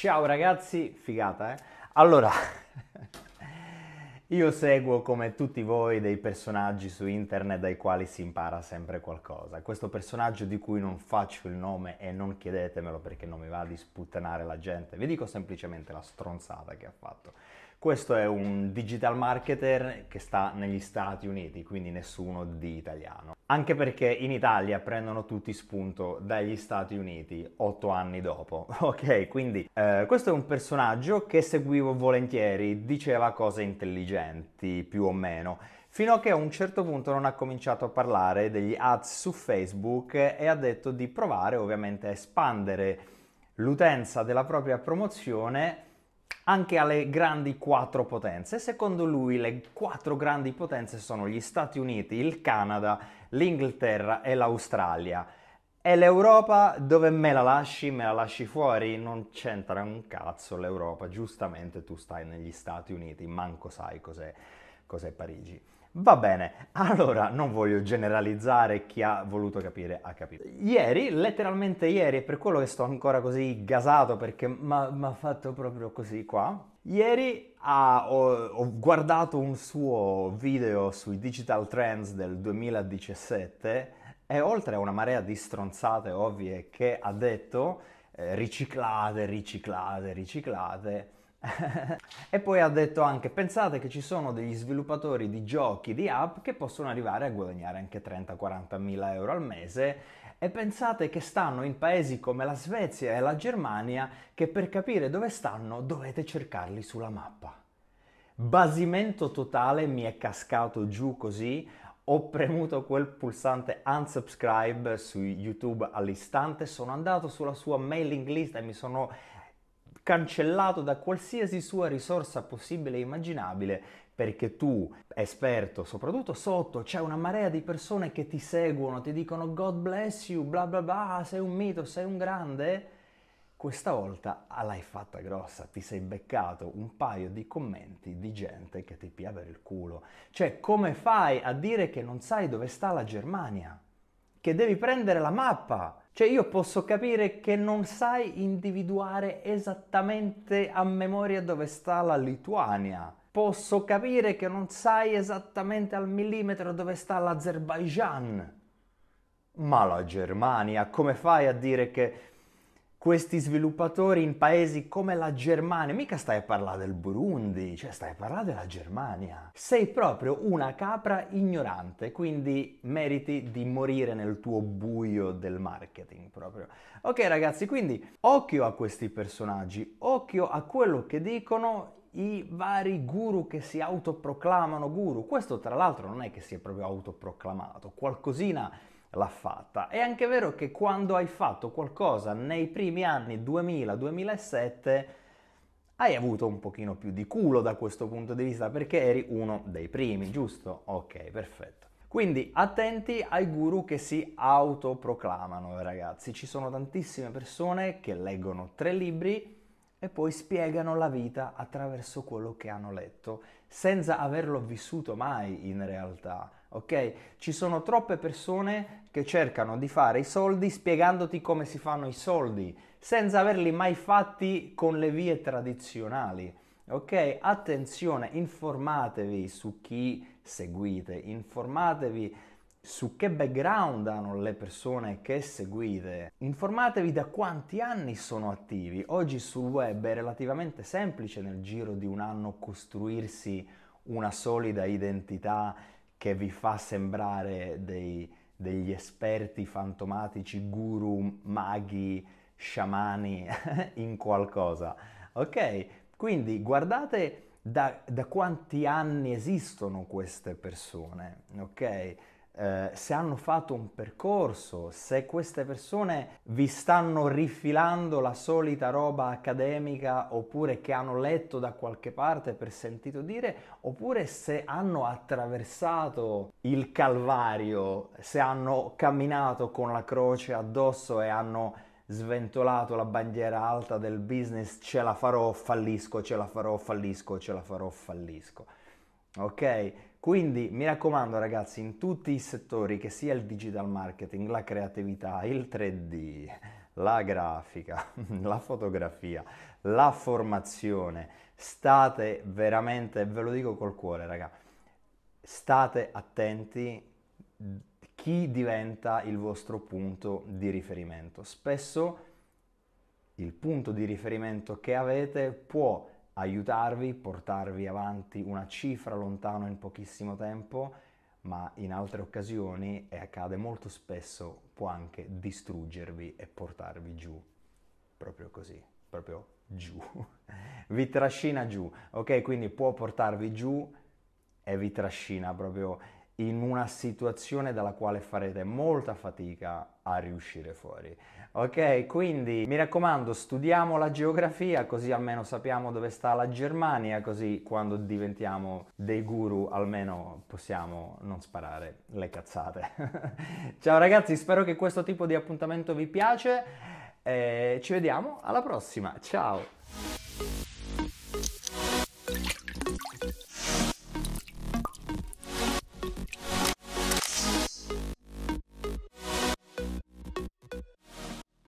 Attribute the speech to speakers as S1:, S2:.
S1: Ciao ragazzi, figata eh? Allora, io seguo come tutti voi dei personaggi su internet dai quali si impara sempre qualcosa. Questo personaggio di cui non faccio il nome e non chiedetemelo perché non mi va di sputtanare la gente, vi dico semplicemente la stronzata che ha fatto. Questo è un digital marketer che sta negli Stati Uniti, quindi nessuno di italiano. Anche perché in Italia prendono tutti spunto dagli Stati Uniti otto anni dopo. Ok, quindi eh, questo è un personaggio che seguivo volentieri, diceva cose intelligenti più o meno fino a che a un certo punto non ha cominciato a parlare degli ads su Facebook e ha detto di provare ovviamente a espandere l'utenza della propria promozione anche alle grandi quattro potenze. Secondo lui le quattro grandi potenze sono gli Stati Uniti, il Canada, l'Inghilterra e l'Australia. E l'Europa dove me la lasci? Me la lasci fuori? Non c'entra un cazzo l'Europa, giustamente tu stai negli Stati Uniti, manco sai cos'è, cos'è Parigi. Va bene, allora non voglio generalizzare, chi ha voluto capire ha capito. Ieri, letteralmente ieri, e per quello che sto ancora così gasato perché mi ha fatto proprio così qua, ieri ha, ho, ho, guardato un suo video sui digital trends del 2017 e oltre a una marea di stronzate ovvie che ha detto, eh, riciclate, riciclate, riciclate, e poi ha detto anche pensate che ci sono degli sviluppatori di giochi, di app che possono arrivare a guadagnare anche 30-40 mila euro al mese e pensate che stanno in paesi come la Svezia e la Germania che per capire dove stanno dovete cercarli sulla mappa. Basimento totale mi è cascato giù così, ho premuto quel pulsante unsubscribe su YouTube all'istante, sono andato sulla sua mailing list e mi sono cancellato da qualsiasi sua risorsa possibile e immaginabile perché tu, esperto, soprattutto sotto, c'è una marea di persone che ti seguono, ti dicono God bless you, bla bla bla, ah, sei un mito, sei un grande. Questa volta ah, l'hai fatta grossa, ti sei beccato un paio di commenti di gente che ti piave il culo. Cioè, come fai a dire che non sai dove sta la Germania? che devi prendere la mappa. Cioè io posso capire che non sai individuare esattamente a memoria dove sta la Lituania. Posso capire che non sai esattamente al millimetro dove sta l'Azerbaijan. Ma la Germania, come fai a dire che questi sviluppatori in paesi come la Germania, mica stai a parlare del Burundi, cioè stai a parlare della Germania. Sei proprio una capra ignorante, quindi meriti di morire nel tuo buio del marketing proprio. Ok ragazzi, quindi occhio a questi personaggi, occhio a quello che dicono i vari guru che si autoproclamano guru. Questo tra l'altro non è che si è proprio autoproclamato, qualcosina l'ha fatta. È anche vero che quando hai fatto qualcosa nei primi anni 2000-2007 hai avuto un pochino più di culo da questo punto di vista perché eri uno dei primi, giusto? Ok, perfetto. Quindi attenti ai guru che si autoproclamano, ragazzi. Ci sono tantissime persone che leggono tre libri e poi spiegano la vita attraverso quello che hanno letto, senza averlo vissuto mai in realtà ok? Ci sono troppe persone che cercano di fare i soldi spiegandoti come si fanno i soldi, senza averli mai fatti con le vie tradizionali. Ok, attenzione, informatevi su chi seguite, informatevi su che background hanno le persone che seguite, informatevi da quanti anni sono attivi. Oggi sul web è relativamente semplice nel giro di un anno costruirsi una solida identità che vi fa sembrare dei, degli esperti fantomatici, guru, maghi, sciamani in qualcosa. Ok? Quindi guardate da, da quanti anni esistono queste persone, ok? Eh, se hanno fatto un percorso, se queste persone vi stanno rifilando la solita roba accademica oppure che hanno letto da qualche parte per sentito dire, oppure se hanno attraversato il Calvario, se hanno camminato con la croce addosso e hanno sventolato la bandiera alta del business, ce la farò, fallisco, ce la farò, fallisco, ce la farò, fallisco. Ok? Quindi mi raccomando ragazzi, in tutti i settori, che sia il digital marketing, la creatività, il 3D, la grafica, la fotografia, la formazione, state veramente, ve lo dico col cuore ragazzi, state attenti chi diventa il vostro punto di riferimento. Spesso il punto di riferimento che avete può aiutarvi, portarvi avanti una cifra lontano in pochissimo tempo, ma in altre occasioni, e accade molto spesso, può anche distruggervi e portarvi giù. Proprio così, proprio giù. vi trascina giù, ok? Quindi può portarvi giù e vi trascina proprio in una situazione dalla quale farete molta fatica a riuscire fuori. Ok, quindi mi raccomando, studiamo la geografia così almeno sappiamo dove sta la Germania, così quando diventiamo dei guru almeno possiamo non sparare le cazzate. Ciao ragazzi, spero che questo tipo di appuntamento vi piace. Eh, ci vediamo alla prossima. Ciao!